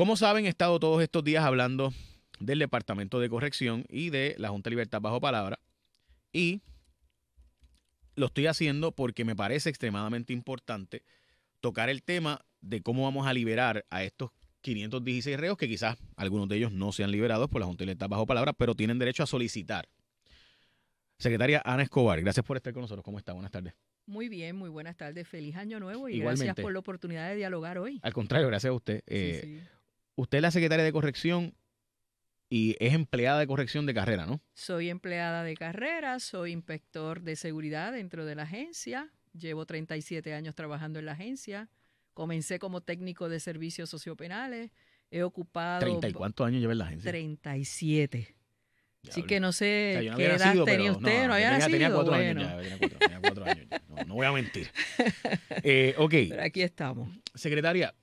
Como saben, he estado todos estos días hablando del Departamento de Corrección y de la Junta de Libertad Bajo Palabra. Y lo estoy haciendo porque me parece extremadamente importante tocar el tema de cómo vamos a liberar a estos 516 reos que quizás algunos de ellos no sean liberados por la Junta de Libertad Bajo Palabra, pero tienen derecho a solicitar. Secretaria Ana Escobar, gracias por estar con nosotros. ¿Cómo está? Buenas tardes. Muy bien, muy buenas tardes. Feliz año nuevo y gracias por la oportunidad de dialogar hoy. Al contrario, gracias a usted. sí, eh, sí usted es la secretaria de corrección y es empleada de corrección de carrera, ¿no? Soy empleada de carrera, soy inspector de seguridad dentro de la agencia, llevo 37 años trabajando en la agencia, comencé como técnico de servicios sociopenales, he ocupado... ¿30 y cuántos años lleva en la agencia? 37. Así que no sé qué edad tenía usted, no, cuatro años tenía cuatro, años No, voy a mentir. Eh, ok. Pero aquí estamos. Secretaria,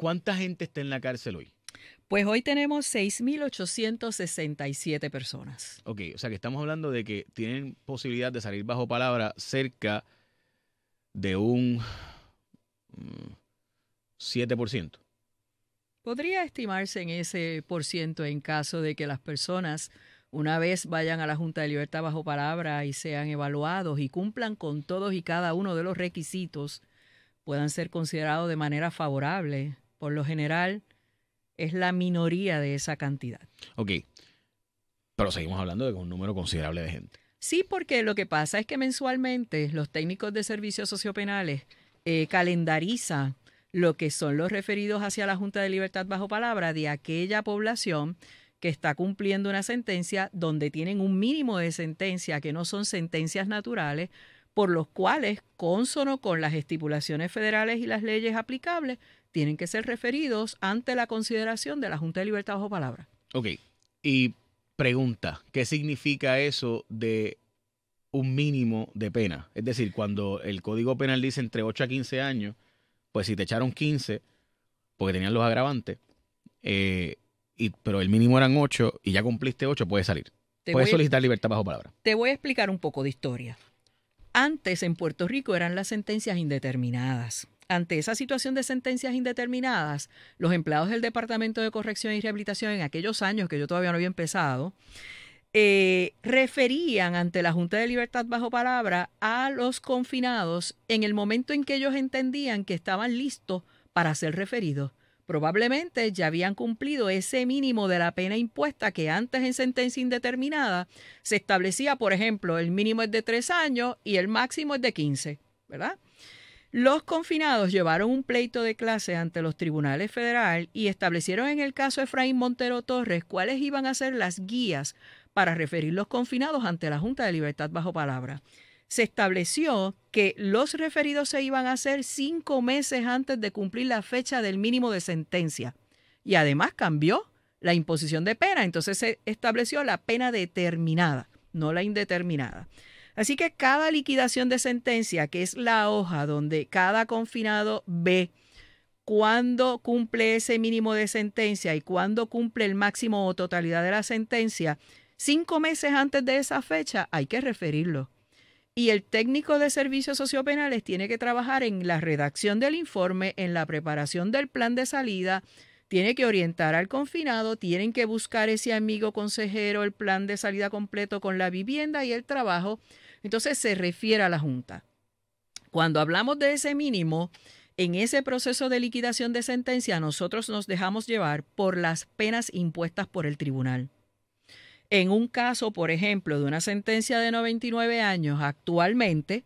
¿Cuánta gente está en la cárcel hoy? Pues hoy tenemos 6.867 personas. Ok, o sea que estamos hablando de que tienen posibilidad de salir bajo palabra cerca de un 7%. Mm, Podría estimarse en ese por ciento en caso de que las personas, una vez vayan a la Junta de Libertad bajo palabra y sean evaluados y cumplan con todos y cada uno de los requisitos, puedan ser considerados de manera favorable por lo general es la minoría de esa cantidad. Ok, pero seguimos hablando de un número considerable de gente. Sí, porque lo que pasa es que mensualmente los técnicos de servicios sociopenales eh, calendarizan lo que son los referidos hacia la Junta de Libertad bajo palabra de aquella población que está cumpliendo una sentencia donde tienen un mínimo de sentencia que no son sentencias naturales, por los cuales, consono con las estipulaciones federales y las leyes aplicables, tienen que ser referidos ante la consideración de la Junta de Libertad bajo palabra. Ok, y pregunta, ¿qué significa eso de un mínimo de pena? Es decir, cuando el Código Penal dice entre 8 a 15 años, pues si te echaron 15, porque tenían los agravantes, eh, pero el mínimo eran 8 y ya cumpliste 8, puedes salir. puedes solicitar libertad bajo palabra. Te voy a explicar un poco de historia. Antes en Puerto Rico eran las sentencias indeterminadas. Ante esa situación de sentencias indeterminadas, los empleados del Departamento de Corrección y Rehabilitación en aquellos años que yo todavía no había empezado, eh, referían ante la Junta de Libertad bajo palabra a los confinados en el momento en que ellos entendían que estaban listos para ser referidos probablemente ya habían cumplido ese mínimo de la pena impuesta que antes en sentencia indeterminada se establecía, por ejemplo, el mínimo es de tres años y el máximo es de 15, ¿verdad? Los confinados llevaron un pleito de clase ante los tribunales federal y establecieron en el caso Efraín Montero Torres cuáles iban a ser las guías para referir los confinados ante la Junta de Libertad bajo palabra se estableció que los referidos se iban a hacer cinco meses antes de cumplir la fecha del mínimo de sentencia. Y además cambió la imposición de pena, entonces se estableció la pena determinada, no la indeterminada. Así que cada liquidación de sentencia, que es la hoja donde cada confinado ve cuándo cumple ese mínimo de sentencia y cuándo cumple el máximo o totalidad de la sentencia, cinco meses antes de esa fecha hay que referirlo y el técnico de servicios sociopenales tiene que trabajar en la redacción del informe, en la preparación del plan de salida, tiene que orientar al confinado, tienen que buscar ese amigo consejero, el plan de salida completo con la vivienda y el trabajo. Entonces se refiere a la Junta. Cuando hablamos de ese mínimo, en ese proceso de liquidación de sentencia nosotros nos dejamos llevar por las penas impuestas por el tribunal. En un caso, por ejemplo, de una sentencia de 99 años actualmente,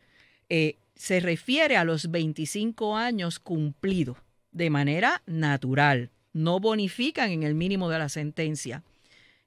eh, se refiere a los 25 años cumplidos de manera natural. No bonifican en el mínimo de la sentencia.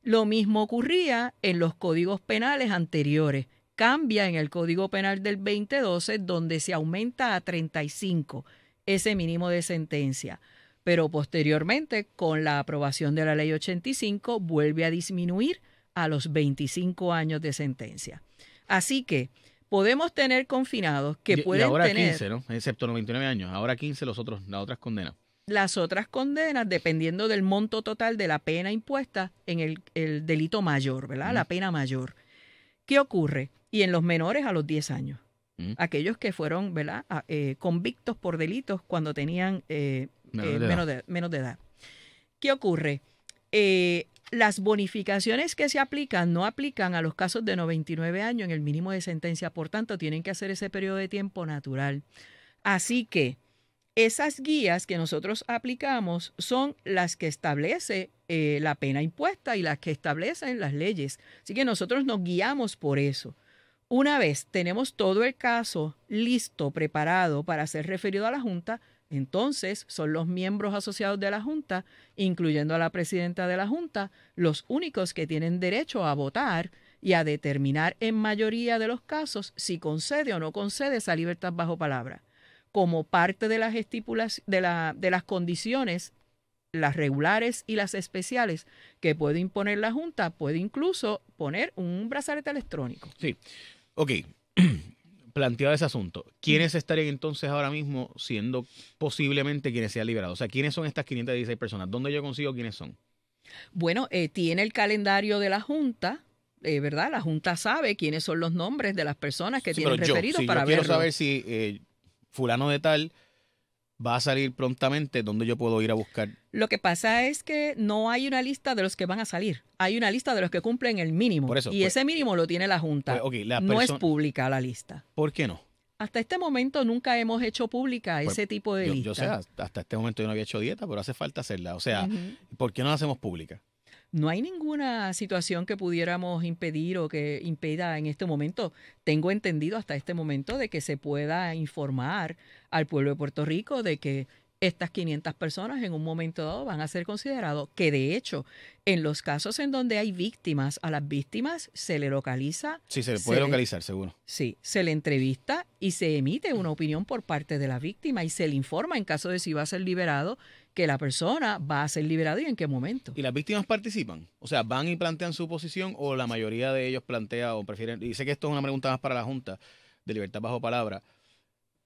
Lo mismo ocurría en los códigos penales anteriores. Cambia en el Código Penal del 2012 donde se aumenta a 35 ese mínimo de sentencia. Pero posteriormente, con la aprobación de la Ley 85, vuelve a disminuir a los 25 años de sentencia. Así que podemos tener confinados que pueden y ahora 15, ¿no? Excepto 99 años. Ahora 15 los otros, las otras condenas. Las otras condenas, dependiendo del monto total de la pena impuesta en el, delito mayor, ¿verdad? La pena mayor. ¿Qué ocurre? Y en los menores a los 10 años. Aquellos que fueron, ¿verdad? Eh, convictos por delitos cuando tenían eh, menos, eh, de edad. ¿Qué ocurre? las bonificaciones que se aplican no aplican a los casos de 99 años en el mínimo de sentencia, por tanto tienen que hacer ese periodo de tiempo natural. Así que esas guías que nosotros aplicamos son las que establece eh, la pena impuesta y las que establecen las leyes. Así que nosotros nos guiamos por eso. Una vez tenemos todo el caso listo, preparado para ser referido a la Junta, entonces, son los miembros asociados de la Junta, incluyendo a la presidenta de la Junta, los únicos que tienen derecho a votar y a determinar en mayoría de los casos si concede o no concede esa libertad bajo palabra. Como parte de las, estipulas, de, las condiciones, las regulares y las especiales que puede imponer la Junta, puede incluso poner un brazalete electrónico. Sí, ok. planteado ese asunto, ¿quiénes estarían entonces ahora mismo siendo posiblemente quienes sean liberados? O sea, ¿quiénes son estas 516 personas? ¿Dónde yo consigo quiénes son? Bueno, eh, tiene el calendario de la Junta, eh, ¿verdad? La Junta sabe quiénes son los nombres de las personas que tienen referidos para ver. Quiero saber si eh, fulano de tal va a salir prontamente, ¿dónde yo puedo ir a buscar? Lo que pasa es que no hay una lista de los que van a salir. Hay una lista de los que cumplen el mínimo. eso, y pues, ese mínimo lo tiene la Junta. Pues, no es pública la lista. ¿Por qué no? Hasta este momento nunca hemos hecho pública pues, ese tipo de yo, lista. Yo sé, hasta este momento yo no había hecho dieta, pero hace falta hacerla. O sea, ¿por qué no la hacemos pública? no hay ninguna situación que pudiéramos impedir o que impida en este momento. Tengo entendido hasta este momento de que se pueda informar al pueblo de Puerto Rico de que estas 500 personas en un momento dado van a ser considerados, que de hecho, en los casos en donde hay víctimas, a las víctimas se le localiza. Sí, se le puede localizar, seguro. Sí, se le entrevista y se emite una opinión por parte de la víctima y se le informa en caso de si va a ser liberado, que la persona va a ser liberada y en qué momento. ¿Y las víctimas participan? O sea, ¿van y plantean su posición o la mayoría de ellos plantea o prefieren? Y sé que esto es una pregunta más para la Junta de Libertad Bajo Palabra.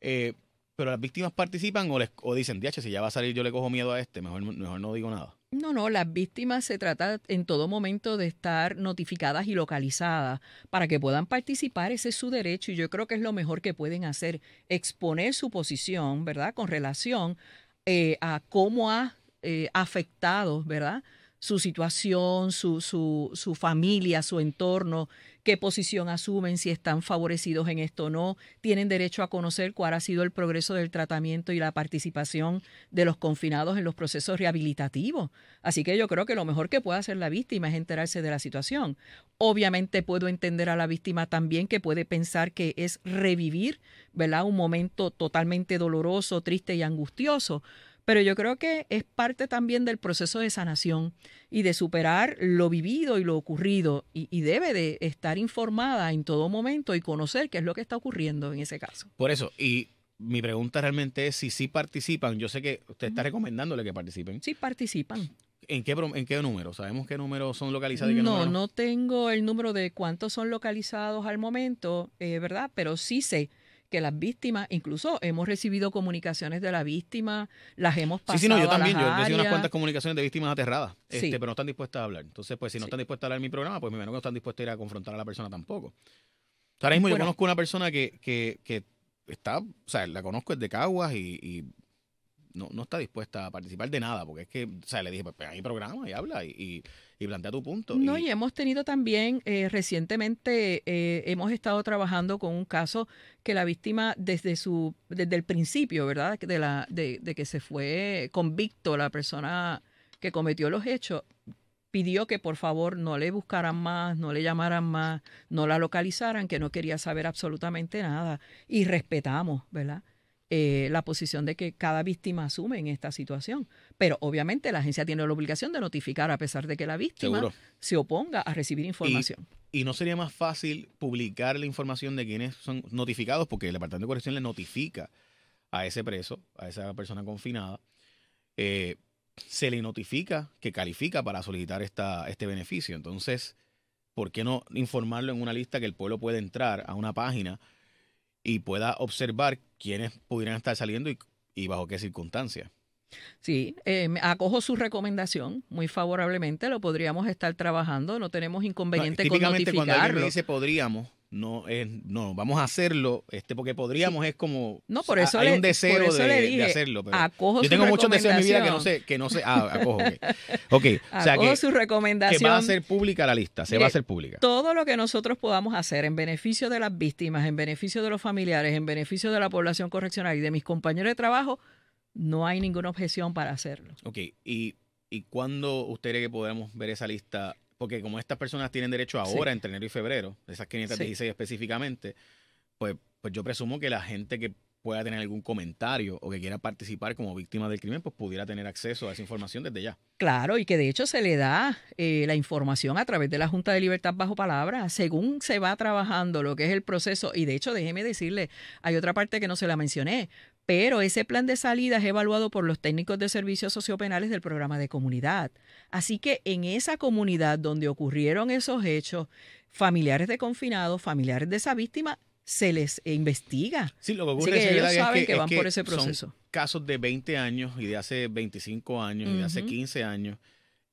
Eh, pero las víctimas participan o, les, o dicen, diache, si ya va a salir yo le cojo miedo a este, mejor, no digo nada. No, no, las víctimas se trata en todo momento de estar notificadas y localizadas para que puedan participar, ese es su derecho y yo creo que es lo mejor que pueden hacer, exponer su posición, ¿verdad? Con relación eh, a cómo ha eh, afectado, ¿verdad? su situación, su, su, familia, su entorno, qué posición asumen, si están favorecidos en esto o no. Tienen derecho a conocer cuál ha sido el progreso del tratamiento y la participación de los confinados en los procesos rehabilitativos. Así que yo creo que lo mejor que puede hacer la víctima es enterarse de la situación. Obviamente puedo entender a la víctima también que puede pensar que es revivir, ¿verdad? Un momento totalmente doloroso, triste y angustioso pero yo creo que es parte también del proceso de sanación y de superar lo vivido y lo ocurrido y, debe de estar informada en todo momento y conocer qué es lo que está ocurriendo en ese caso. Por eso, y mi pregunta realmente es si sí participan, yo sé que usted está recomendándole que participen. Sí participan. ¿En qué, en qué número? ¿Sabemos qué número son localizados? qué no, no, tengo el número de cuántos son localizados al momento, eh, ¿verdad? Pero sí sé que las víctimas, incluso hemos recibido comunicaciones de la víctima, las hemos pasado. Sí, sí, no, yo también, yo he recibido unas cuantas comunicaciones de víctimas aterradas, este, pero no están dispuestas a hablar. Entonces, pues si no están dispuestas a hablar en mi programa, pues me imagino que no están dispuestas a ir a confrontar a la persona tampoco. ahora mismo yo conozco una persona que, que, que, está, o sea, la conozco de Caguas y, y no, no, está dispuesta a participar de nada, porque es que, o sea, le dije, pues, hay programa y habla y y plantea tu punto. No, y, hemos tenido también, eh, recientemente eh, hemos estado trabajando con un caso que la víctima desde su desde el principio, ¿verdad? De, la, de, de que se fue convicto la persona que cometió los hechos, pidió que por favor no le buscaran más, no le llamaran más, no la localizaran, que no quería saber absolutamente nada. Y respetamos, ¿verdad? Eh, la posición de que cada víctima asume en esta situación. Pero obviamente la agencia tiene la obligación de notificar a pesar de que la víctima se oponga a recibir información. Y, no sería más fácil publicar la información de quienes son notificados, porque el Departamento de Corrección le notifica a ese preso, a esa persona confinada, eh, se le notifica que califica para solicitar esta, este beneficio. Entonces, ¿por qué no informarlo en una lista que el pueblo puede entrar a una página? y pueda observar quiénes pudieran estar saliendo y, bajo qué circunstancias. Sí, eh, acojo su recomendación muy favorablemente, lo podríamos estar trabajando, no tenemos inconveniente con notificarlo. cuando alguien dice podríamos, no es, no, vamos a hacerlo, este, porque podríamos, es como no, por eso hay un deseo de, hacerlo. Pero yo tengo muchos deseos en mi vida que no sé, que no sé, ah, acojo, okay. o sea, que, va a ser pública la lista, se va a hacer pública. Todo lo que nosotros podamos hacer en beneficio de las víctimas, en beneficio de los familiares, en beneficio de la población correccional y de mis compañeros de trabajo, no hay ninguna objeción para hacerlo. Ok, y ¿Y cuándo usted cree que podamos ver esa lista porque como estas personas tienen derecho ahora, entre enero y febrero, de esas 516 específicamente, pues, pues yo presumo que la gente que pueda tener algún comentario o que quiera participar como víctima del crimen, pues pudiera tener acceso a esa información desde ya. Claro, y que de hecho se le da eh, la información a través de la Junta de Libertad bajo palabra, según se va trabajando lo que es el proceso, y de hecho déjeme decirle, hay otra parte que no se la mencioné, pero ese plan de salida es evaluado por los técnicos de servicios sociopenales del programa de comunidad. Así que en esa comunidad donde ocurrieron esos hechos, familiares de confinados, familiares de esa víctima, se les investiga. Sí, lo que ocurre que ellos saben que, van por ese proceso. casos de 20 años y de hace 25 años y de hace 15 años,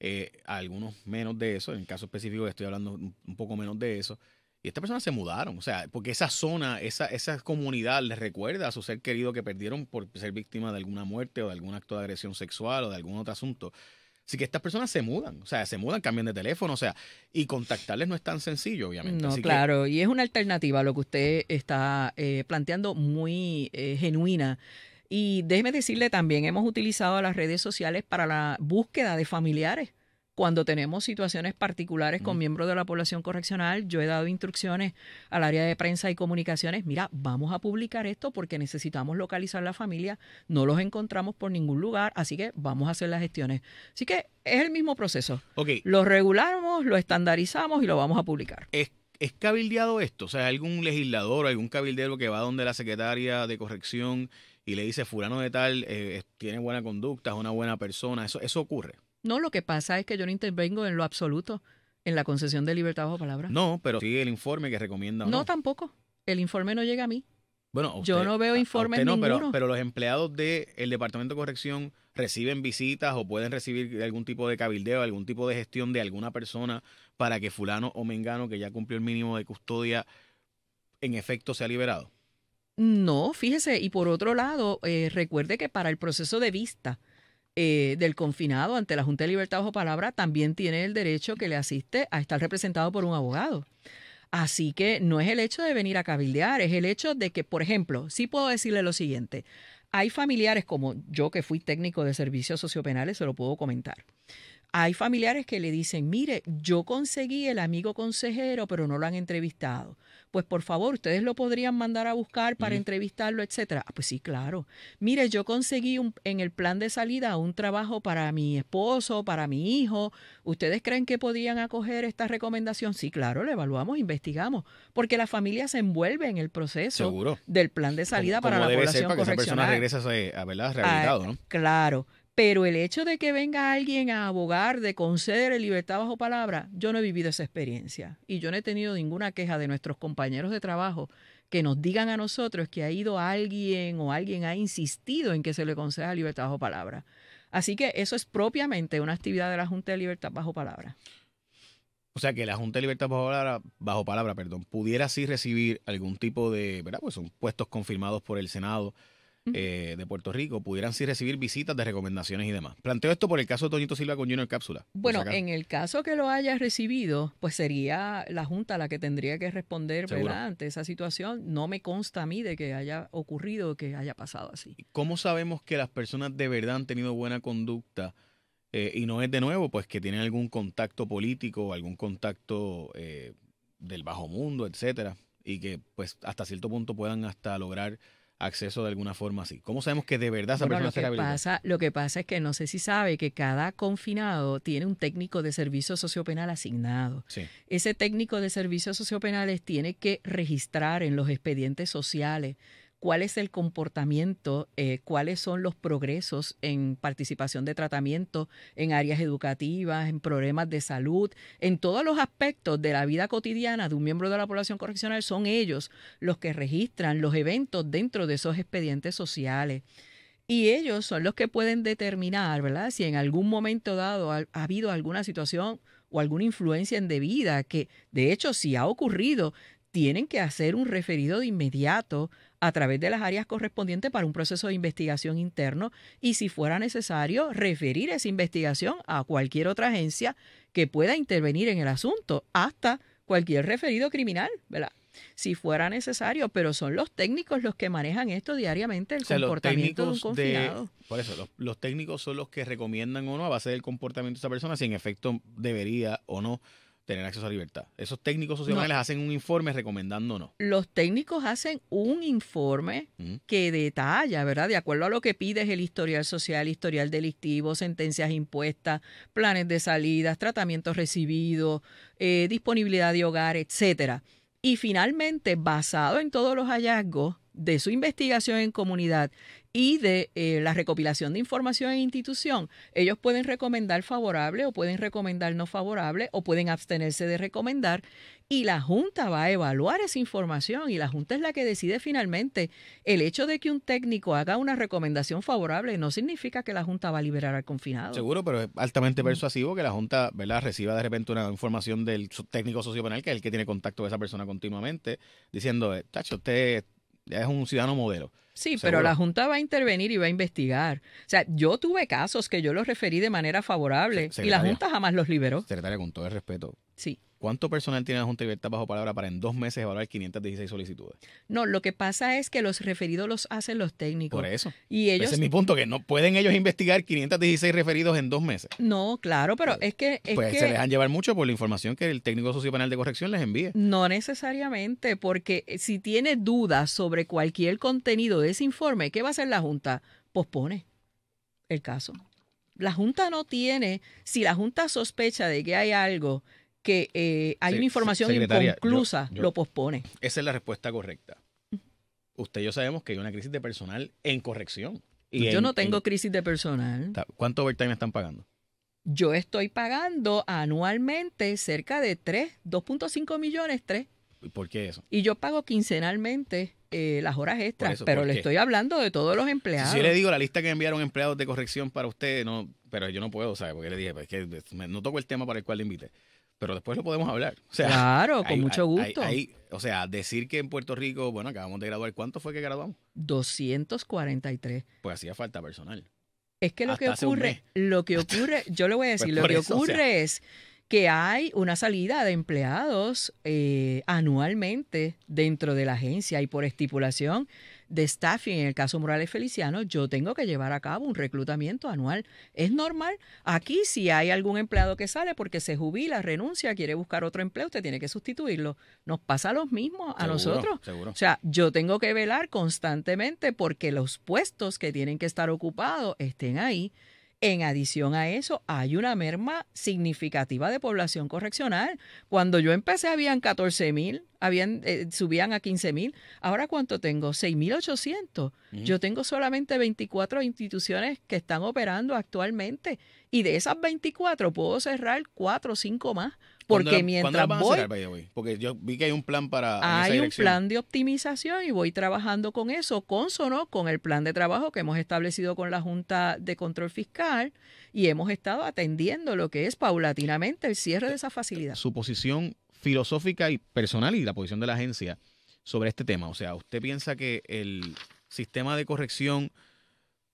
eh, algunos menos de eso, en caso específico estoy hablando un poco menos de eso. Y estas personas se mudaron, o sea, porque esa zona, esa, esa comunidad les recuerda a su ser querido que perdieron por ser víctima de alguna muerte o de algún acto de agresión sexual o de algún otro asunto. Así que estas personas se mudan, o sea, se mudan, cambian de teléfono, o sea, y contactarles no es tan sencillo, obviamente. No, claro, y es una alternativa lo que usted está eh, planteando muy eh, genuina. Y déjeme decirle también, hemos utilizado las redes sociales para la búsqueda de familiares cuando tenemos situaciones particulares con miembros de la población correccional, yo he dado instrucciones al área de prensa y comunicaciones, mira, vamos a publicar esto porque necesitamos localizar la familia, no los encontramos por ningún lugar, así que vamos a hacer las gestiones. Así que es el mismo proceso. Lo regularmos, lo estandarizamos y lo vamos a publicar. Es cabildeado esto? O sea, algún legislador, algún cabildero que va donde la secretaria de corrección y le dice, fulano de tal, eh, tiene buena conducta, es una buena persona, eso, eso ocurre. No, lo que pasa es que yo no intervengo en lo absoluto en la concesión de libertad bajo palabra. No, pero sigue el informe que recomienda. No, tampoco. El informe no llega a mí. Bueno, yo no veo informes no, Pero, pero los empleados del Departamento de Corrección reciben visitas o pueden recibir algún tipo de cabildeo, algún tipo de gestión de alguna persona para que fulano o mengano que ya cumplió el mínimo de custodia en efecto sea liberado. No, fíjese, y por otro lado, eh, recuerde que para el proceso de vista, eh, del confinado ante la Junta de Libertad o palabra también tiene el derecho que le asiste a estar representado por un abogado. Así que no es el hecho de venir a cabildear, es el hecho de que, por ejemplo, sí puedo decirle lo siguiente. Hay familiares como yo que fui técnico de servicios sociopenales, se lo puedo comentar. Hay familiares que le dicen, mire, yo conseguí el amigo consejero, pero no lo han entrevistado. Pues por favor, ustedes lo podrían mandar a buscar para entrevistarlo, etcétera. Ah, pues sí, claro. Mire, yo conseguí un, en el plan de salida un trabajo para mi esposo, para mi hijo. ¿Ustedes creen que podían acoger esta recomendación? Sí, claro, lo evaluamos, investigamos, porque la familia se envuelve en el proceso del plan de salida para la debe ser que Esa persona regrese a, eh, a ¿verdad? Ah, ¿no? Claro. Pero el hecho de que venga alguien a abogar de conceder libertad bajo palabra, yo no he vivido esa experiencia y yo no he tenido ninguna queja de nuestros compañeros de trabajo que nos digan a nosotros que ha ido alguien o alguien ha insistido en que se le conceda libertad bajo palabra. Así que eso es propiamente una actividad de la Junta de Libertad bajo palabra. O sea que la Junta de Libertad bajo palabra, perdón, pudiera así recibir algún tipo de, ¿verdad? Pues son puestos confirmados por el Senado eh, de Puerto Rico pudieran sí recibir visitas de recomendaciones y demás. Planteo esto por el caso de Toñito Silva con Junior Cápsula. Bueno, en el caso que lo haya recibido, pues sería la Junta la que tendría que responder ante esa situación. No me consta a mí de que haya ocurrido, que haya pasado así. ¿Cómo sabemos que las personas de verdad han tenido buena conducta? Eh, y no es de nuevo, pues que tienen algún contacto político, algún contacto eh, del bajo mundo, etcétera, y que pues hasta cierto punto puedan hasta lograr acceso de alguna forma así. ¿Cómo sabemos que de verdad esa persona lo que pasa, Lo que pasa es que no sé si sabe que cada confinado tiene un técnico de servicio sociopenal asignado. Sí. Ese técnico de servicios sociopenales tiene que registrar en los expedientes sociales cuál es el comportamiento, eh, cuáles son los progresos en participación de tratamiento en áreas educativas, en problemas de salud, en todos los aspectos de la vida cotidiana de un miembro de la población correccional, son ellos los que registran los eventos dentro de esos expedientes sociales. Y ellos son los que pueden determinar, ¿verdad? Si en algún momento dado ha, habido alguna situación o alguna influencia indebida, que de hecho si ha ocurrido, tienen que hacer un referido de inmediato a través de las áreas correspondientes para un proceso de investigación interno y si fuera necesario referir esa investigación a cualquier otra agencia que pueda intervenir en el asunto, hasta cualquier referido criminal, ¿verdad? Si fuera necesario, pero son los técnicos los que manejan esto diariamente, el comportamiento de un confinado. por eso, los técnicos son los que recomiendan o no a base del comportamiento de esa persona, si en efecto debería o no tener acceso a libertad. Esos técnicos sociales hacen un informe recomendándonos. Los técnicos hacen un informe que detalla, ¿verdad? De acuerdo a lo que pides el historial social, historial delictivo, sentencias impuestas, planes de salidas, tratamientos recibidos, eh, disponibilidad de hogar, etcétera. Y finalmente, basado en todos los hallazgos de su investigación en comunidad y de eh, la recopilación de información en institución, ellos pueden recomendar favorable o pueden recomendar no favorable o pueden abstenerse de recomendar y la Junta va a evaluar esa información y la Junta es la que decide finalmente. El hecho de que un técnico haga una recomendación favorable no significa que la Junta va a liberar al confinado. Seguro, pero es altamente persuasivo que la Junta ¿verdad? reciba de repente una información del técnico sociopenal, que es el que tiene contacto con esa persona continuamente, diciendo, Tacho, eh, usted ya es un ciudadano modelo. Sí, pero la Junta va a intervenir y va a investigar. O sea, yo tuve casos que yo los referí de manera favorable y la Junta jamás los liberó. Secretaria, con todo el respeto. Sí. ¿Cuánto personal tiene la Junta de Libertad bajo palabra para en dos meses evaluar 516 solicitudes? No, lo que pasa es que los referidos los hacen los técnicos. Por eso. Y ellos... Ese es mi punto, que no pueden ellos investigar 516 referidos en dos meses. No, claro, pero pues, es que... pues se les han llevar mucho por la información que el técnico socio penal de corrección les envía. No necesariamente, porque eh, si tiene dudas sobre cualquier contenido de ese informe, ¿qué va a hacer la Junta? Pospone el caso. La Junta no tiene, si la Junta sospecha de que hay algo que eh, hay una información inconclusa, lo pospone. Esa es la respuesta correcta. Usted y yo sabemos que hay una crisis de personal en corrección. Y yo no tengo crisis de personal. ¿Cuánto overtime están pagando? Yo estoy pagando anualmente cerca de 3, 2.5 millones, 3. ¿Por qué eso? Y yo pago quincenalmente eh, las horas extras, pero le estoy hablando de todos los empleados. Si yo le digo la lista que enviaron empleados de corrección para usted, no, pero yo no puedo, sabe Porque le dije, pues, que pues, no toco el tema para el cual le invité pero después lo podemos hablar. claro, con mucho gusto. o sea, decir que en Puerto Rico, bueno, acabamos de graduar, ¿cuánto fue que graduamos? 243. Pues hacía falta personal. Es que lo que ocurre, lo que ocurre, yo le voy a decir, pues lo que ocurre es que hay una salida de empleados eh, anualmente dentro de la agencia y por estipulación de staffing, en el caso Morales Feliciano, yo tengo que llevar a cabo un reclutamiento anual. Es normal. Aquí si hay algún empleado que sale porque se jubila, renuncia, quiere buscar otro empleo, usted tiene que sustituirlo. Nos pasa lo mismo a nosotros. O sea, yo tengo que velar constantemente porque los puestos que tienen que estar ocupados estén ahí. En adición a eso, hay una merma significativa de población correccional. Cuando yo empecé habían 14.000, mil, habían, eh, subían a 15 mil. Ahora, ¿cuánto tengo? 6.800. Yo tengo solamente 24 instituciones que están operando actualmente y de esas 24 puedo cerrar 4 o 5 más porque mientras voy, Porque yo vi que hay un plan para. Hay un plan de optimización y voy trabajando con eso, consono con el plan de trabajo que hemos establecido con la Junta de Control Fiscal y hemos estado atendiendo lo que es paulatinamente el cierre de esa facilidad. Su posición filosófica y personal y la posición de la agencia sobre este tema. O sea, ¿usted piensa que el sistema de corrección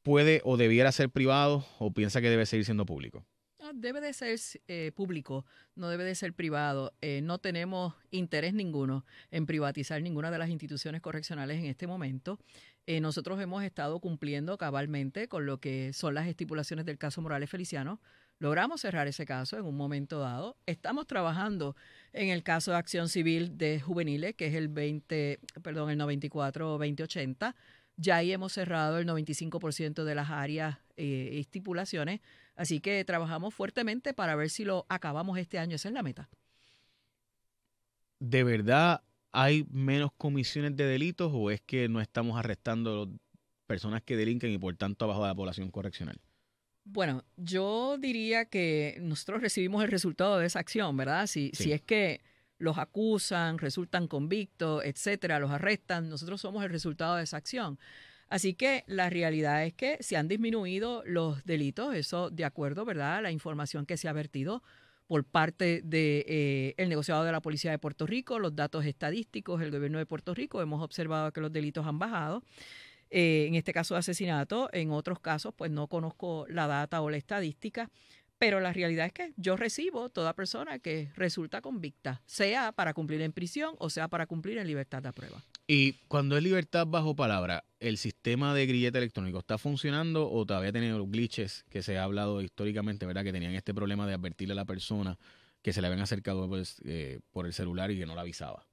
puede o debiera ser privado o piensa que debe seguir siendo público? debe de ser eh, público, no debe de ser privado. Eh, no tenemos interés ninguno en privatizar ninguna de las instituciones correccionales en este momento. Eh, nosotros hemos estado cumpliendo cabalmente con lo que son las estipulaciones del caso Morales Feliciano. Logramos cerrar ese caso en un momento dado. Estamos trabajando en el caso de acción civil de juveniles, que es el 20, perdón, el 94-2080. Ya ahí hemos cerrado el 95% de las áreas y estipulaciones Así que trabajamos fuertemente para ver si lo acabamos este año. Esa es la meta. ¿De verdad hay menos comisiones de delitos o es que no estamos arrestando personas que delinquen y por tanto abajo de la población correccional? Bueno, yo diría que nosotros recibimos el resultado de esa acción, ¿verdad? Si, si es que los acusan, resultan convictos, etcétera, los arrestan, nosotros somos el resultado de esa acción. Así que la realidad es que se han disminuido los delitos, eso de acuerdo, ¿verdad?, a la información que se ha vertido por parte del de, eh, negociado de la Policía de Puerto Rico, los datos estadísticos el gobierno de Puerto Rico, hemos observado que los delitos han bajado. Eh, en este caso de asesinato, en otros casos, pues no conozco la data o la estadística, pero la realidad es que yo recibo toda persona que resulta convicta, sea para cumplir en prisión o sea para cumplir en libertad de prueba. Y cuando es libertad bajo palabra, ¿el sistema de grillete electrónico está funcionando o todavía tiene los glitches que se ha hablado históricamente, ¿verdad? Que tenían este problema de advertirle a la persona que se le habían acercado por pues, eh, por el celular y que no la avisaba.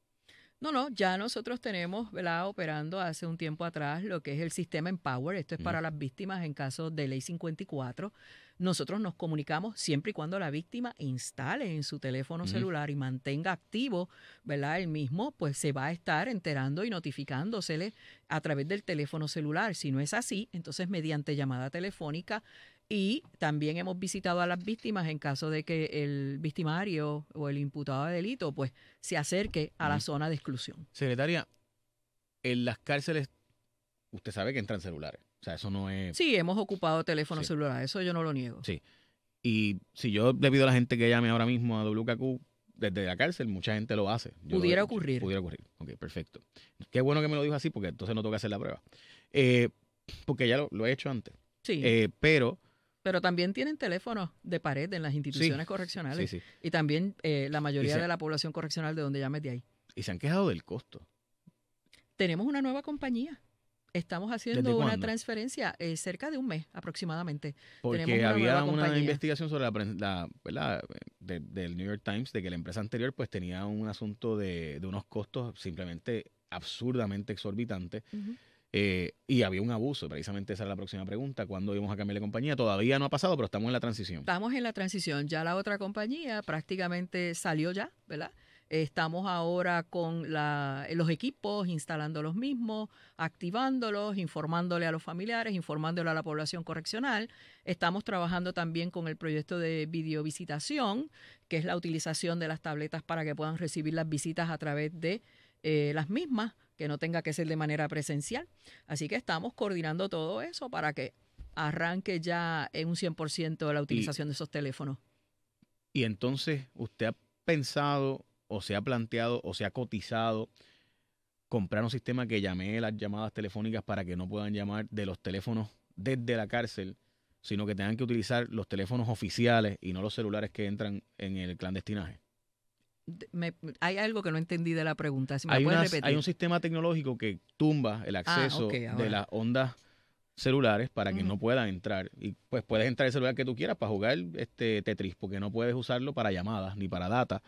No, no, ya nosotros tenemos ¿verdad? operando hace un tiempo atrás lo que es el sistema Empower, esto es para las víctimas en caso de ley 54. Nosotros nos comunicamos siempre y cuando la víctima instale en su teléfono celular y mantenga activo ¿verdad? el mismo, pues se va a estar enterando y notificándosele a través del teléfono celular. Si no es así, entonces mediante llamada telefónica y también hemos visitado a las víctimas en caso de que el victimario o el imputado de delito pues se acerque a la zona de exclusión. Secretaria, en las cárceles usted sabe que entran celulares. O sea, eso no es... Sí, hemos ocupado teléfonos celulares, eso yo no lo niego. Sí. Y si yo le pido a la gente que llame ahora mismo a WKQ desde la cárcel, mucha gente lo hace. pudiera ocurrir. Pudiera ocurrir. Ok, perfecto. Qué bueno que me lo dijo así porque entonces no tengo que hacer la prueba. Eh, porque ya lo, he hecho antes. Sí. Eh, pero pero también tienen teléfonos de pared en las instituciones correccionales. Y también eh, la mayoría de la población correccional de donde llames de ahí. Y se han quejado del costo. Tenemos una nueva compañía. Estamos haciendo una transferencia eh, cerca de un mes aproximadamente. Porque había una investigación sobre la, del New York Times de que la empresa anterior pues tenía un asunto de, de unos costos simplemente absurdamente exorbitantes. Eh, y había un abuso, precisamente esa es la próxima pregunta, ¿cuándo íbamos a cambiar de compañía? Todavía no ha pasado, pero estamos en la transición. Estamos en la transición, ya la otra compañía prácticamente salió ya, ¿verdad? Estamos ahora con los equipos, instalando los mismos, activándolos, informándole a los familiares, informándole a la población correccional. Estamos trabajando también con el proyecto de videovisitación, que es la utilización de las tabletas para que puedan recibir las visitas a través de eh, las mismas que no tenga que ser de manera presencial. Así que estamos coordinando todo eso para que arranque ya en un 100% la utilización de esos teléfonos. Y entonces, ¿usted ha pensado o se ha planteado o se ha cotizado comprar un sistema que llame las llamadas telefónicas para que no puedan llamar de los teléfonos desde la cárcel, sino que tengan que utilizar los teléfonos oficiales y no los celulares que entran en el clandestinaje? hay algo que no entendí de la pregunta. Si me hay, repetir. hay un sistema tecnológico que tumba el ah, acceso de las ondas celulares para que no puedan entrar. Y pues puedes entrar el celular que tú quieras para jugar este Tetris, porque no puedes usarlo para llamadas ni para data,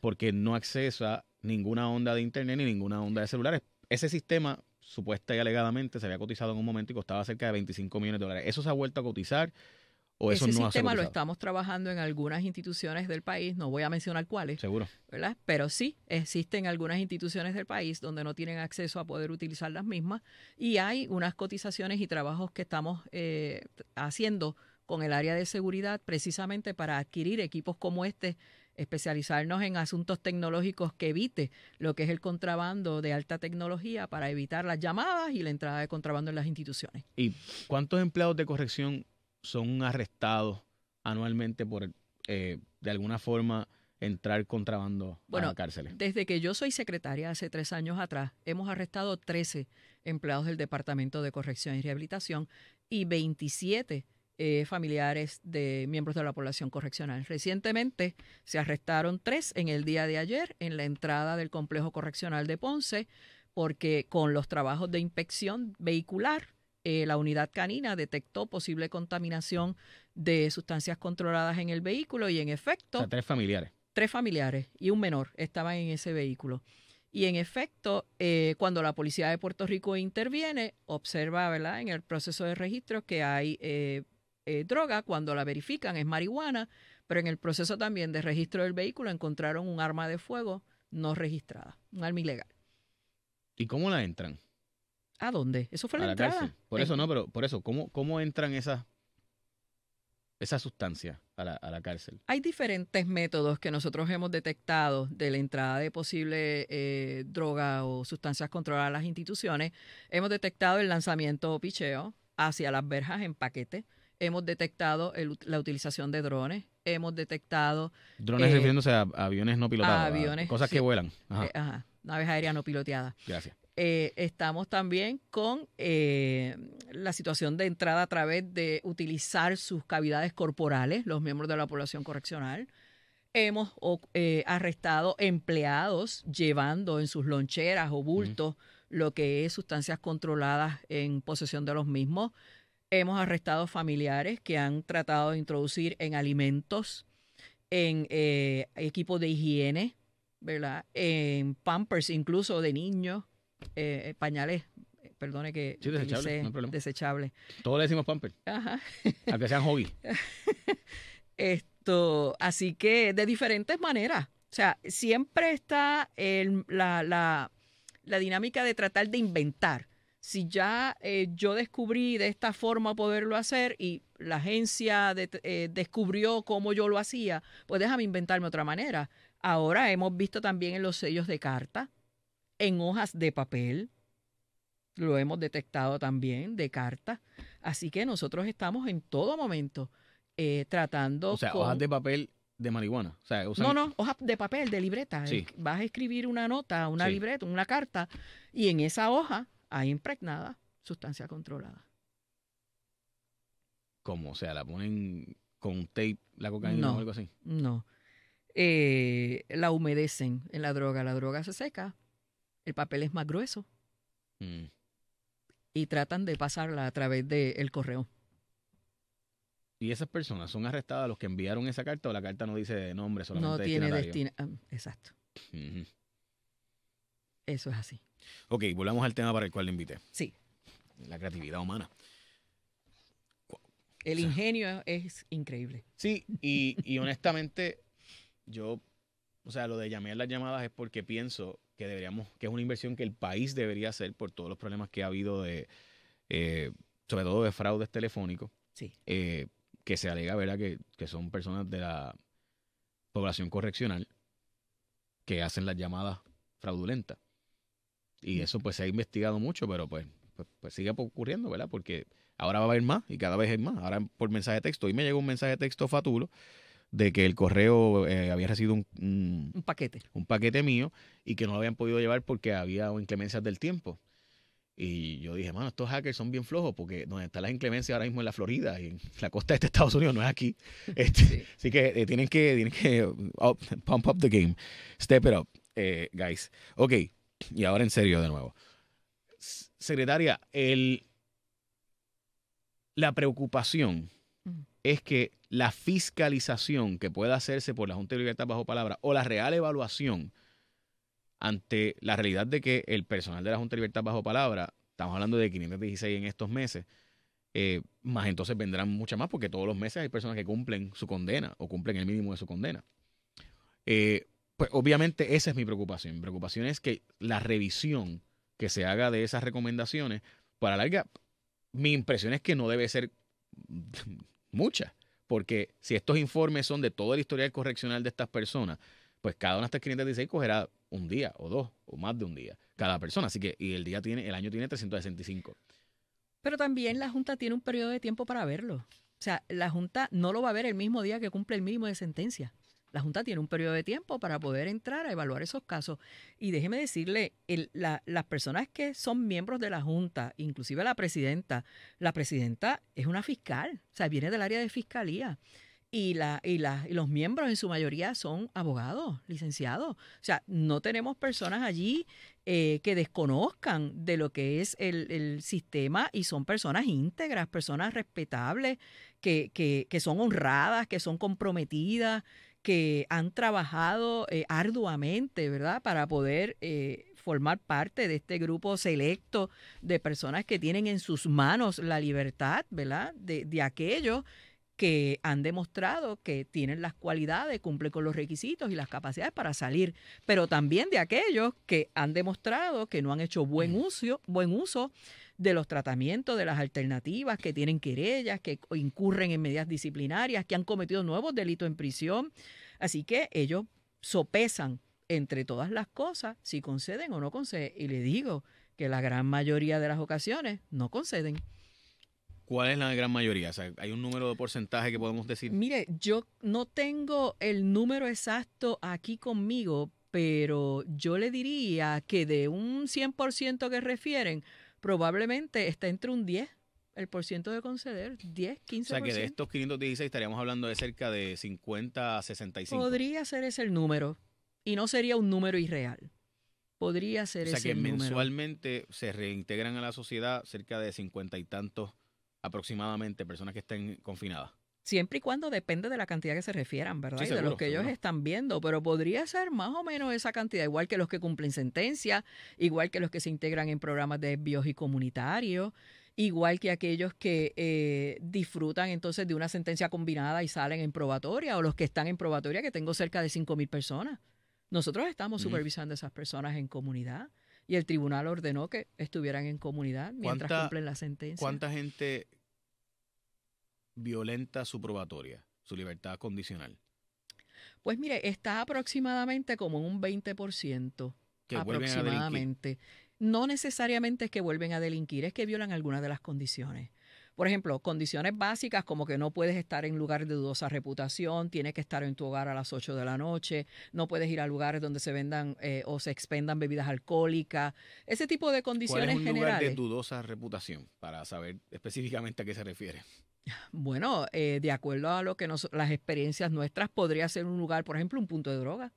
porque no accesa ninguna onda de internet ni ninguna onda de celulares. Ese sistema supuesta y alegadamente se había cotizado en un momento y costaba cerca de 25 millones de dólares. Eso se ha vuelto a cotizar ¿O Ese sistema lo estamos trabajando en algunas instituciones del país, no voy a mencionar cuáles. Seguro. ¿verdad? Pero sí, existen algunas instituciones del país donde no tienen acceso a poder utilizar las mismas y hay unas cotizaciones y trabajos que estamos eh, haciendo con el área de seguridad precisamente para adquirir equipos como este especializarnos en asuntos tecnológicos que evite lo que es el contrabando de alta tecnología para evitar las llamadas y la entrada de contrabando en las instituciones. ¿Y cuántos empleados de corrección son arrestados anualmente por, eh, de alguna forma, entrar contrabando bueno, a cárceles. Desde que yo soy secretaria hace tres años atrás, hemos arrestado 13 empleados del Departamento de Corrección y Rehabilitación y 27 eh, familiares de miembros de la población correccional. Recientemente se arrestaron tres en el día de ayer en la entrada del complejo correccional de Ponce porque con los trabajos de inspección vehicular eh, la unidad canina detectó posible contaminación de sustancias controladas en el vehículo y en efecto... tres familiares. Tres familiares y un menor estaban en ese vehículo. Y en efecto, eh, cuando la policía de Puerto Rico interviene, observa ¿verdad? en el proceso de registro que hay eh, droga, cuando la verifican es marihuana, pero en el proceso también de registro del vehículo encontraron un arma de fuego no registrada, un arma ilegal. ¿Y cómo la entran? ¿A dónde? Eso fue la, entrada. Por eso no, pero por eso, ¿cómo, cómo entran esas esa a la, cárcel? Hay diferentes métodos que nosotros hemos detectado de la entrada de posible eh, droga o sustancias controladas a las instituciones. Hemos detectado el lanzamiento o picheo hacia las verjas en paquete. Hemos detectado la utilización de drones. Hemos detectado... Drones eh, refiriéndose a, aviones no pilotados. aviones, cosas que vuelan. Ajá. Eh, ajá. Naves aéreas no piloteadas. Gracias. Eh, estamos también con eh, la situación de entrada a través de utilizar sus cavidades corporales, los miembros de la población correccional. Hemos eh, arrestado empleados llevando en sus loncheras o bultos lo que es sustancias controladas en posesión de los mismos. Hemos arrestado familiares que han tratado de introducir en alimentos, en equipos de higiene, ¿verdad? En pampers incluso de niños eh, eh, pañales, perdone que sí, desechable, Todos le decimos pamper. Ajá. Aunque sean hobby. Esto, así que de diferentes maneras. O sea, siempre está la, dinámica de tratar de inventar. Si ya eh, yo descubrí de esta forma poderlo hacer y la agencia descubrió cómo yo lo hacía, pues déjame inventarme otra manera. Ahora hemos visto también en los sellos de carta en hojas de papel, lo hemos detectado también de carta. Así que nosotros estamos en todo momento eh, tratando. O sea, hojas de papel de marihuana. O sea, No, no, hojas de papel, de libreta. Eh, vas a escribir una nota, una libreta, una carta, y en esa hoja hay impregnada sustancia controlada. ¿Cómo? O sea, la ponen con tape, la cocaína o algo así. No. Eh, la humedecen en la droga. La droga se seca, el papel es más grueso. Mm. Y tratan de pasarla a través del correo. ¿Y esas personas son arrestadas los que enviaron esa carta o la carta no dice nombre solamente? No tiene destino. Ah, exacto. Eso es así. Ok, volvamos al tema para el cual le invité. Sí. La creatividad humana. El ingenio es increíble. Sí, y, y honestamente, yo, o sea, lo de llamar las llamadas es porque pienso que deberíamos, que es una inversión que el país debería hacer por todos los problemas que ha habido de, eh, sobre todo de fraudes telefónicos. Eh, que se alega, ¿verdad?, que, son personas de la población correccional que hacen las llamadas fraudulentas. Y mm. eso pues se ha investigado mucho, pero pues, pues, pues, sigue ocurriendo, ¿verdad? Porque ahora va a haber más y cada vez hay más. Ahora por mensaje de texto. Hoy me llegó un mensaje de texto fatulo de que el correo eh, había recibido un, paquete. Un paquete mío y que no lo habían podido llevar porque había inclemencias del tiempo. Y yo dije, mano, estos hackers son bien flojos porque donde están las inclemencias ahora mismo en la Florida y en la costa este de Estados Unidos, no es aquí. Este, así eh, que tienen que, que pump up the game, step it up, eh, guys. Ok, y ahora en serio de nuevo. Secretaria, el, la preocupación es que la fiscalización que pueda hacerse por la Junta de Libertad bajo palabra o la real evaluación ante la realidad de que el personal de la Junta de Libertad bajo palabra, estamos hablando de 516 en estos meses, eh, más entonces vendrán muchas más porque todos los meses hay personas que cumplen su condena o cumplen el mínimo de su condena. Eh, pues obviamente esa es mi preocupación. Mi preocupación es que la revisión que se haga de esas recomendaciones para larga, mi impresión es que no debe ser muchas, porque si estos informes son de todo el historial correccional de estas personas, pues cada una de estas 516 cogerá un día o dos o más de un día cada persona, así que y el día tiene el año tiene 365. Pero también la junta tiene un periodo de tiempo para verlo. O sea, la junta no lo va a ver el mismo día que cumple el mínimo de sentencia. La Junta tiene un periodo de tiempo para poder entrar a evaluar esos casos. Y déjeme decirle, las personas que son miembros de la Junta, inclusive la presidenta, la presidenta es una fiscal, o sea, viene del área de fiscalía. Y, los miembros en su mayoría son abogados, licenciados. O sea, no tenemos personas allí eh, que desconozcan de lo que es el, sistema y son personas íntegras, personas respetables, que son honradas, que son comprometidas, que han trabajado eh, arduamente, ¿verdad?, para poder eh, formar parte de este grupo selecto de personas que tienen en sus manos la libertad, ¿verdad?, de, aquellos que han demostrado que tienen las cualidades, cumplen con los requisitos y las capacidades para salir, pero también de aquellos que han demostrado que no han hecho buen mm. uso, buen uso de los tratamientos, de las alternativas, que tienen querellas, que incurren en medidas disciplinarias, que han cometido nuevos delitos en prisión. Así que ellos sopesan entre todas las cosas si conceden o no conceden. Y le digo que la gran mayoría de las ocasiones no conceden. ¿Cuál es la gran mayoría? O sea, ¿Hay un número de porcentaje que podemos decir? Mire, yo no tengo el número exacto aquí conmigo, pero yo le diría que de un 100% que refieren, probablemente está entre un 10 el por de conceder, 10, 15%. O sea que de estos 516 estaríamos hablando de cerca de 50 a 65. Podría ser ese el número y no sería un número irreal. Podría ser ese número. O sea que mensualmente se reintegran a la sociedad cerca de 50 y tantos aproximadamente personas que estén confinadas. Siempre y cuando depende de la cantidad que se refieran, ¿verdad? y de los que ellos están viendo, pero podría ser más o menos esa cantidad, igual que los que cumplen sentencia, igual que los que se integran en programas de bios y comunitarios igual que aquellos que eh, disfrutan entonces de una sentencia combinada y salen en probatoria, o los que están en probatoria, que tengo cerca de 5.000 personas. Nosotros estamos supervisando a esas personas en comunidad y el tribunal ordenó que estuvieran en comunidad mientras cumplen la sentencia. ¿Cuánta gente violenta su probatoria, su libertad condicional? Pues mire, está aproximadamente como un 20%. Que aproximadamente. no necesariamente es que vuelven a delinquir, es que violan algunas de las condiciones. Por ejemplo, condiciones básicas como que no puedes estar en lugar de dudosa reputación, tienes que estar en tu hogar a las 8 de la noche, no puedes ir a lugares donde se vendan eh, o se expendan bebidas alcohólicas, ese tipo de condiciones ¿Cuál es un lugar de dudosa reputación? Para saber específicamente a qué se refiere. Bueno, eh, de acuerdo a lo que las experiencias nuestras, podría ser un lugar, por ejemplo, un punto de droga.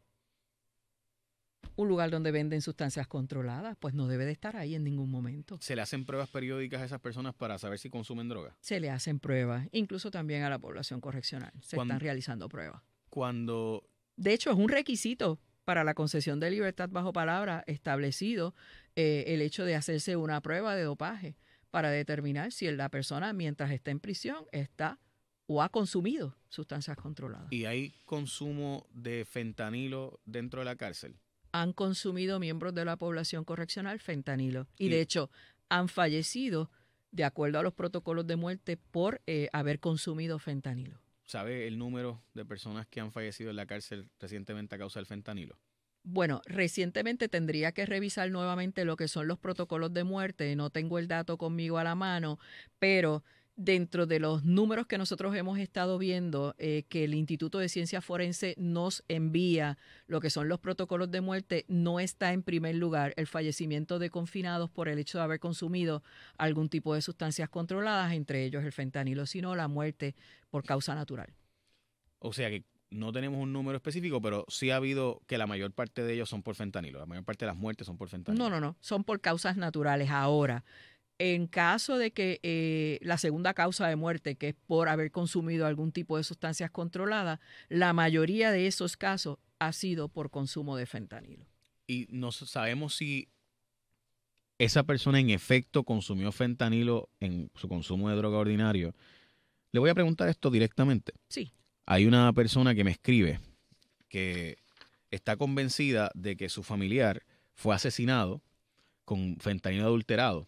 Un lugar donde venden sustancias controladas, pues no debe de estar ahí en ningún momento. ¿Se le hacen pruebas periódicas a esas personas para saber si consumen droga? Se le hacen pruebas, incluso también a la población correccional. Se están realizando pruebas. Cuando... De hecho, es un requisito para la concesión de libertad bajo palabra establecido eh, el hecho de hacerse una prueba de dopaje para determinar si la persona mientras está en prisión está o ha consumido sustancias controladas. ¿Y hay consumo de fentanilo dentro de la cárcel? Han consumido miembros de la población correccional fentanilo y, de hecho han fallecido de acuerdo a los protocolos de muerte por eh, haber consumido fentanilo. ¿Sabe el número de personas que han fallecido en la cárcel recientemente a causa del fentanilo? Bueno, recientemente tendría que revisar nuevamente lo que son los protocolos de muerte, no tengo el dato conmigo a la mano, pero dentro de los números que nosotros hemos estado viendo eh, que el Instituto de Ciencias Forense nos envía, lo que son los protocolos de muerte, no está en primer lugar el fallecimiento de confinados por el hecho de haber consumido algún tipo de sustancias controladas, entre ellos el fentanilo, sino la muerte por causa natural. O sea que no tenemos un número específico, pero sí ha habido que la mayor parte de ellos son por fentanilo. La mayor parte de las muertes son por fentanilo. No, no, no. Son por causas naturales. Ahora, en caso de que eh, la segunda causa de muerte, que es por haber consumido algún tipo de sustancias controladas, la mayoría de esos casos ha sido por consumo de fentanilo. Y no sabemos si esa persona en efecto consumió fentanilo en su consumo de droga ordinario. Le voy a preguntar esto directamente. Sí. Hay una persona que me escribe que está convencida de que su familiar fue asesinado con fentanilo adulterado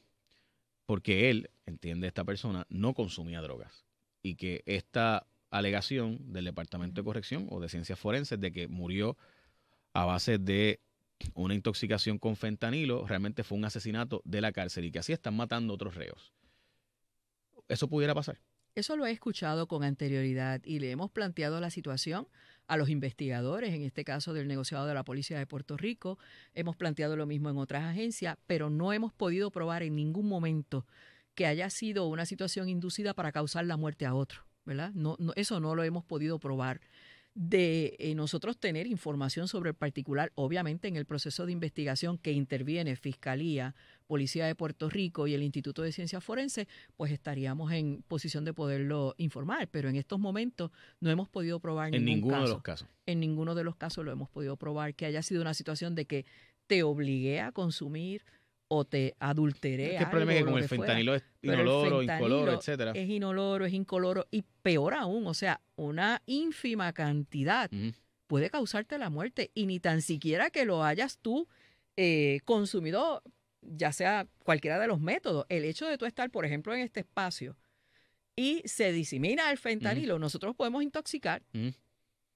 porque él, entiende esta persona, no consumía drogas y que esta alegación del Departamento de Corrección o de Ciencias Forenses de que murió a base de una intoxicación con fentanilo realmente fue un asesinato de la cárcel y que así están matando otros reos. Eso pudiera pasar. Eso lo he escuchado con anterioridad y le hemos planteado la situación a los investigadores, en este caso del negociado de la Policía de Puerto Rico, hemos planteado lo mismo en otras agencias, pero no hemos podido probar en ningún momento que haya sido una situación inducida para causar la muerte a otro, ¿verdad? No, no, eso no lo hemos podido probar de eh, nosotros tener información sobre el particular, obviamente en el proceso de investigación que interviene Fiscalía, Policía de Puerto Rico y el Instituto de Ciencias Forenses, pues estaríamos en posición de poderlo informar. Pero en estos momentos no hemos podido probar en ningún ninguno de los casos. En ninguno de los casos lo hemos podido probar que haya sido una situación de que te obligué a consumir o te adulteré. ¿Qué problema es que con el fentanilo es inoloro, incoloro, etcétera? Es inoloro, es incoloro y peor aún, o sea, una ínfima cantidad puede causarte la muerte y ni tan siquiera que lo hayas tú eh, consumido, ya sea cualquiera de los métodos. El hecho de tú estar, por ejemplo, en este espacio y se disemina el fentanilo, nosotros podemos intoxicar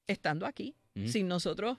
estando aquí, sin nosotros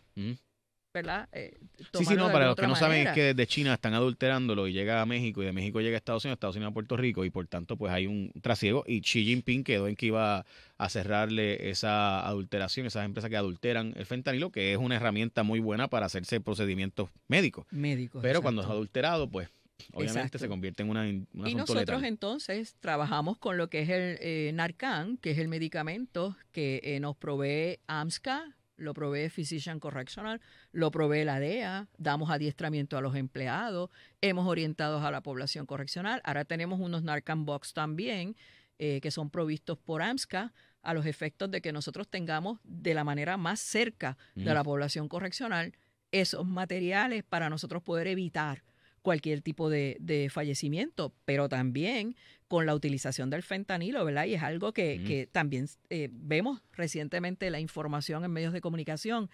¿verdad? Eh, sí, sí, no, para los que no saben es que desde China están adulterándolo y llega a México y de México llega a Estados Unidos, Estados Unidos a Puerto Rico y por tanto pues hay un trasiego y Xi Jinping quedó en que iba a cerrarle esa adulteración, esas empresas que adulteran el fentanilo, que es una herramienta muy buena para hacerse procedimientos médicos. Médicos. Pero cuando es adulterado, pues obviamente se convierte en una, Y nosotros entonces trabajamos con lo que es el eh, Narcan, que es el medicamento que eh, nos provee AMSCA, lo provee Physician Correctional, lo provee la DEA, damos adiestramiento a los empleados, hemos orientado a la población correccional. Ahora tenemos unos Narcan Box también, eh, que son provistos por AMSCA a los efectos de que nosotros tengamos de la manera más cerca de la población correccional esos materiales para nosotros poder evitar cualquier tipo de, de, fallecimiento, pero también con la utilización del fentanilo, ¿verdad? Y es algo que, también eh, vemos recientemente la información en medios de comunicación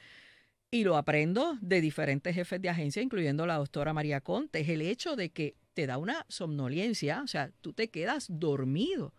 y lo aprendo de diferentes jefes de agencia, incluyendo la doctora María Conte, es el hecho de que te da una somnolencia, o sea, tú te quedas dormido.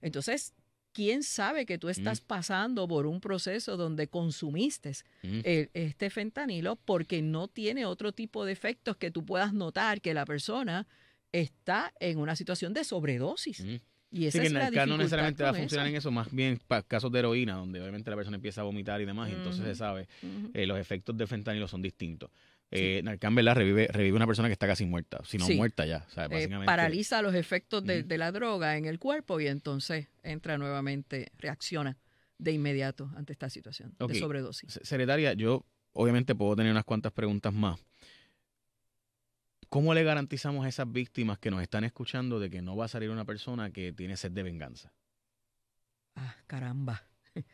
Entonces, ¿quién sabe que tú estás pasando por un proceso donde consumiste eh, este fentanilo porque no tiene otro tipo de efectos que tú puedas notar que la persona está en una situación de sobredosis. Mm. Y esa es la no necesariamente va a funcionar en eso, más bien para casos de heroína, donde obviamente la persona empieza a vomitar y demás, y entonces se sabe, eh, los efectos del fentanilo son distintos. Eh, Narcan, ¿verdad? Revive, revive una persona que está casi muerta, si no muerta ya. Eh, básicamente, paraliza los efectos de, la droga en el cuerpo y entonces entra nuevamente, reacciona de inmediato ante esta situación de sobredosis. Secretaria, yo obviamente puedo tener unas cuantas preguntas más. ¿Cómo le garantizamos a esas víctimas que nos están escuchando de que no va a salir una persona que tiene sed de venganza? Ah, caramba.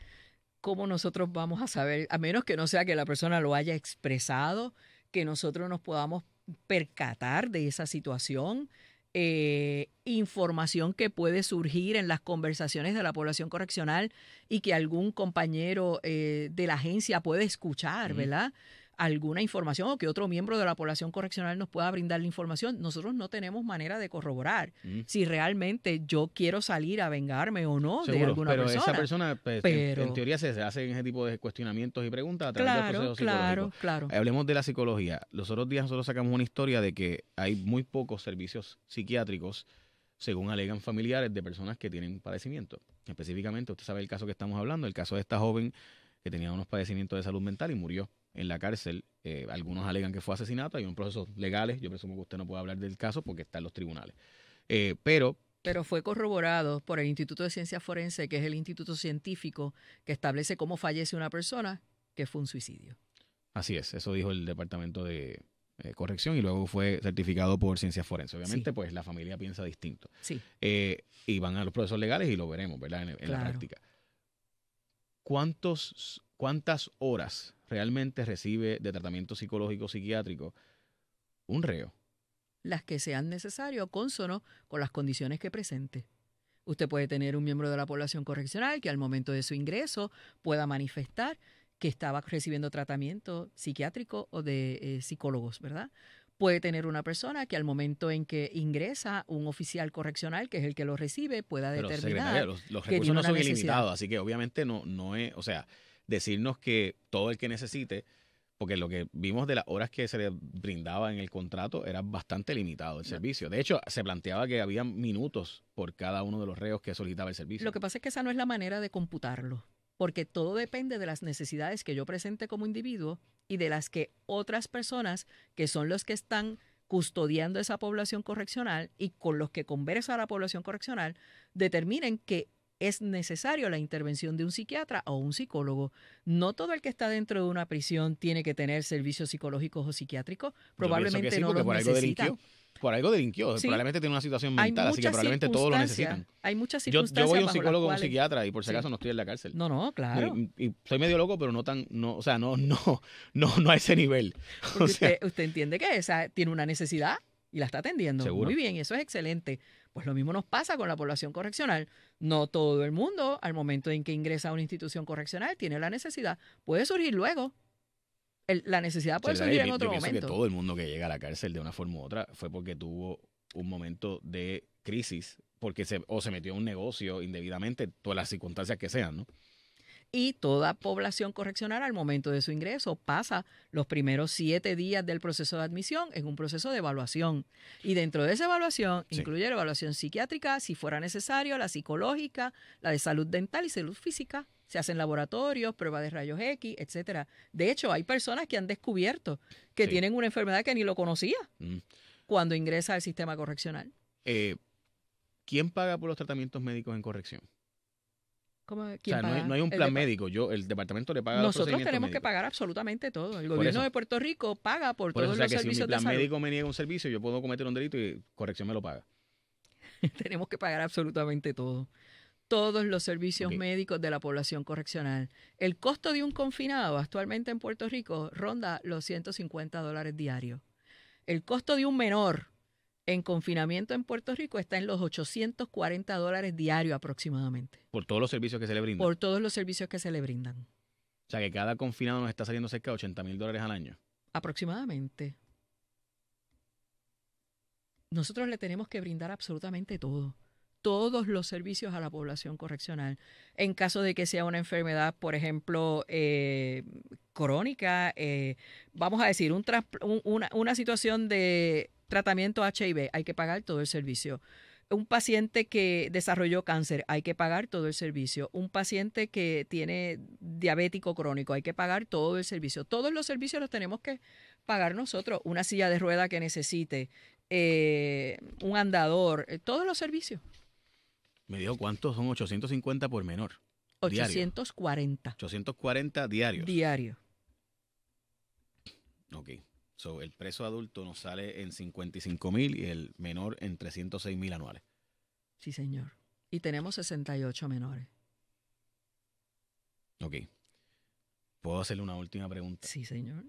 ¿Cómo nosotros vamos a saber? A menos que no sea que la persona lo haya expresado, que nosotros nos podamos percatar de esa situación, eh, información que puede surgir en las conversaciones de la población correccional y que algún compañero eh, de la agencia puede escuchar, ¿verdad? alguna información o que otro miembro de la población correccional nos pueda brindar la información, nosotros no tenemos manera de corroborar mm. si realmente yo quiero salir a vengarme o no de alguna pero Esa persona, pues, en, teoría se hacen ese tipo de cuestionamientos y preguntas a través claro, del proceso Claro, claro. Hablemos de la psicología. Los otros días nosotros sacamos una historia de que hay muy pocos servicios psiquiátricos según alegan familiares de personas que tienen padecimiento. Específicamente, usted sabe el caso que estamos hablando, el caso de esta joven que tenía unos padecimientos de salud mental y murió en la cárcel. Eh, algunos alegan que fue asesinato, hay un proceso legales. Yo presumo que usted no puede hablar del caso porque está en los tribunales. Eh, pero pero fue corroborado por el Instituto de Ciencias Forense, que es el instituto científico que establece cómo fallece una persona, que fue un suicidio. Así es, eso dijo el Departamento de eh, Corrección y luego fue certificado por Ciencias Forense. Obviamente, pues la familia piensa distinto. Sí. y van a los procesos legales y lo veremos, ¿verdad? En, la práctica. ¿Cuántos cuántas horas realmente recibe de tratamiento psicológico psiquiátrico un reo. Las que sean necesarias, consono con las condiciones que presente. Usted puede tener un miembro de la población correccional que al momento de su ingreso pueda manifestar que estaba recibiendo tratamiento psiquiátrico o de eh, psicólogos, ¿verdad? Puede tener una persona que al momento en que ingresa un oficial correccional, que es el que lo recibe, pueda determinar. Los, recursos no son ilimitados, así que obviamente no, no es, o sea, decirnos que todo el que necesite, porque lo que vimos de las horas que se le brindaba en el contrato era bastante limitado el servicio. De hecho, se planteaba que había minutos por cada uno de los reos que solicitaba el servicio. Lo que pasa es que esa no es la manera de computarlo, porque todo depende de las necesidades que yo presente como individuo y de las que otras personas, que son los que están custodiando esa población correccional y con los que conversa la población correccional, determinen que es necesario la intervención de un psiquiatra o un psicólogo. No todo el que está dentro de una prisión tiene que tener servicios psicológicos o psiquiátricos. Probablemente no lo necesitan. por algo delinquió, probablemente tiene una situación mental, así que probablemente todos lo necesitan. Hay muchas circunstancias. Yo, voy a un psicólogo o un psiquiatra y por si acaso no estoy en la cárcel. No, no, claro. Y, soy medio loco, pero no tan, no, o sea, no, no, no, no a ese nivel. usted, entiende que tiene una necesidad y la está atendiendo. Muy bien, y eso es excelente. Pues lo mismo nos pasa con la población correccional. No todo el mundo, al momento en que ingresa a una institución correccional, tiene la necesidad. Puede surgir luego. la necesidad puede surgir en otro yo momento. que todo el mundo que llega a la cárcel de una forma u otra fue porque tuvo un momento de crisis, porque se, o se metió en un negocio indebidamente, todas las circunstancias que sean, ¿no? y toda población correccional al momento de su ingreso pasa los primeros siete días del proceso de admisión en un proceso de evaluación. Y dentro de esa evaluación incluye la evaluación psiquiátrica, si fuera necesario, la psicológica, la de salud dental y salud física. Se hacen laboratorios, pruebas de rayos X, etcétera. De hecho, hay personas que han descubierto que tienen una enfermedad que ni lo conocía mm. cuando ingresa al sistema correccional. Eh, ¿Quién paga por los tratamientos médicos en corrección? o sea, no hay, un plan médico. Yo, el departamento le paga. Nosotros tenemos que pagar absolutamente todo. El gobierno de Puerto Rico paga por, todos los servicios si plan médico me niega un servicio, yo puedo cometer un delito y corrección me lo paga. tenemos que pagar absolutamente todo. Todos los servicios médicos de la población correccional. El costo de un confinado actualmente en Puerto Rico ronda los 150 dólares diarios. El costo de un menor en confinamiento en Puerto Rico está en los 840 dólares diarios aproximadamente. Por todos los servicios que se le brindan. Por todos los servicios que se le brindan. O sea que cada confinado nos está saliendo cerca de 80 mil dólares al año. Aproximadamente. Nosotros le tenemos que brindar absolutamente todo todos los servicios a la población correccional. En caso de que sea una enfermedad, por ejemplo, eh, crónica, eh, vamos a decir, una, situación de tratamiento HIV, hay que pagar todo el servicio. Un paciente que desarrolló cáncer, hay que pagar todo el servicio. Un paciente que tiene diabético crónico, hay que pagar todo el servicio. Todos los servicios los tenemos que pagar nosotros. Una silla de rueda que necesite, eh, un andador, eh, todos los servicios. Me dijo, ¿cuántos son 850 por menor? 840. 840 diarios. Diario. Ok. So, el preso adulto nos sale en 55 mil y el menor en 306 mil anuales. Sí, señor. Y tenemos 68 menores. Ok. ¿Puedo hacerle una última pregunta? Sí, señor.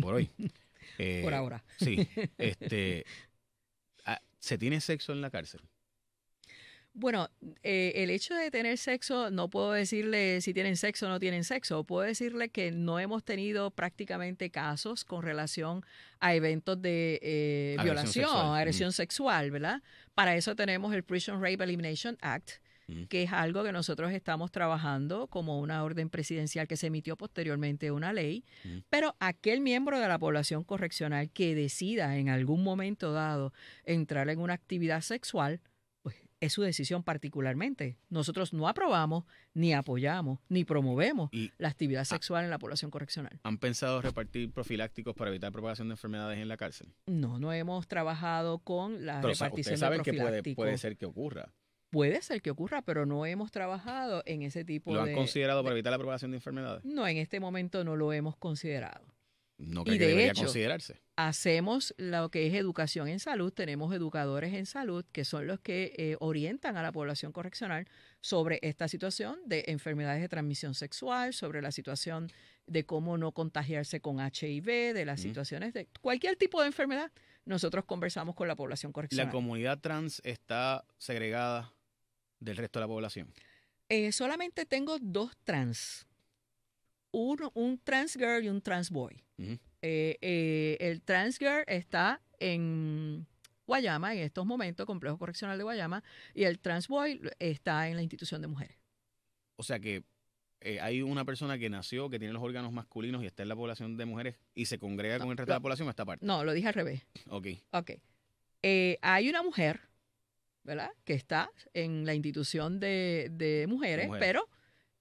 Por hoy. Eh, Por ahora. Sí. Este, ah, ¿Se tiene sexo en la cárcel? Bueno, eh, el hecho de tener sexo, no puedo decirle si tienen sexo o no tienen sexo. Puedo decirle que no hemos tenido prácticamente casos con relación a eventos de eh, violación, mm. agresión sexual, ¿verdad? Para eso tenemos el Prison Rape Elimination Act, mm. que es algo que nosotros estamos trabajando como una orden presidencial que se emitió posteriormente una ley, mm. pero aquel miembro de la población correccional que decida en algún momento dado entrar en una actividad sexual es su decisión particularmente. Nosotros no aprobamos, ni apoyamos, ni promovemos la actividad ah. sexual en la población correccional. ¿Han pensado repartir profilácticos para evitar propagación de enfermedades en la cárcel? No, no hemos trabajado con la repartición de profilácticos. saben que puede, ser que ocurra. Puede ser que ocurra, pero no hemos trabajado en ese tipo de... ¿Lo han considerado para evitar la propagación de enfermedades? No, en este momento no lo hemos considerado. No y de debería hecho, considerarse. Hacemos lo que es educación en salud, tenemos educadores en salud que son los que eh, orientan a la población correccional sobre esta situación de enfermedades de transmisión sexual, sobre la situación de cómo no contagiarse con HIV, de las situaciones de cualquier tipo de enfermedad. Nosotros conversamos con la población correccional. ¿La comunidad trans está segregada del resto de la población? Eh, solamente tengo dos trans un trans girl y un trans boy. Eh, eh, el trans girl está en Guayama, en estos momentos, Complejo Correccional de Guayama, y el trans boy está en la institución de mujeres. O sea que eh, hay una persona que nació, que tiene los órganos masculinos y está en la población de mujeres y se congrega con el resto de la población, esta parte. No, lo dije al revés. Ok. Ok. hay una mujer, ¿verdad?, que está en la institución de, mujeres, pero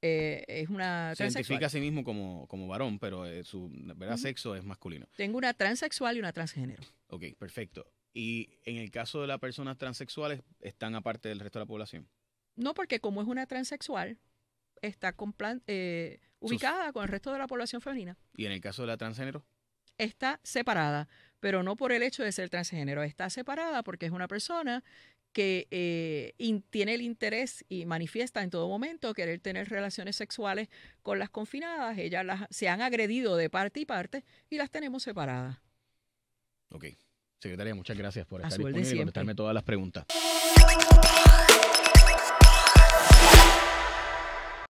eh, es una Se identifica a sí mismo como, como varón, pero eh, su verdad sexo es masculino. Tengo una transexual y una transgénero. Ok, perfecto. ¿Y en el caso de las personas transexuales están aparte del resto de la población? No, porque como es una transexual, está eh, ubicada con el resto de la población femenina. ¿Y en el caso de la transgénero? Está separada, pero no por el hecho de ser transgénero. Está separada porque es una persona que eh, tiene el interés y manifiesta en todo momento querer tener relaciones sexuales con las confinadas. Ellas se han agredido de parte y parte y las tenemos separadas. Ok. Secretaria, muchas gracias por estar disponible y contestarme todas las preguntas.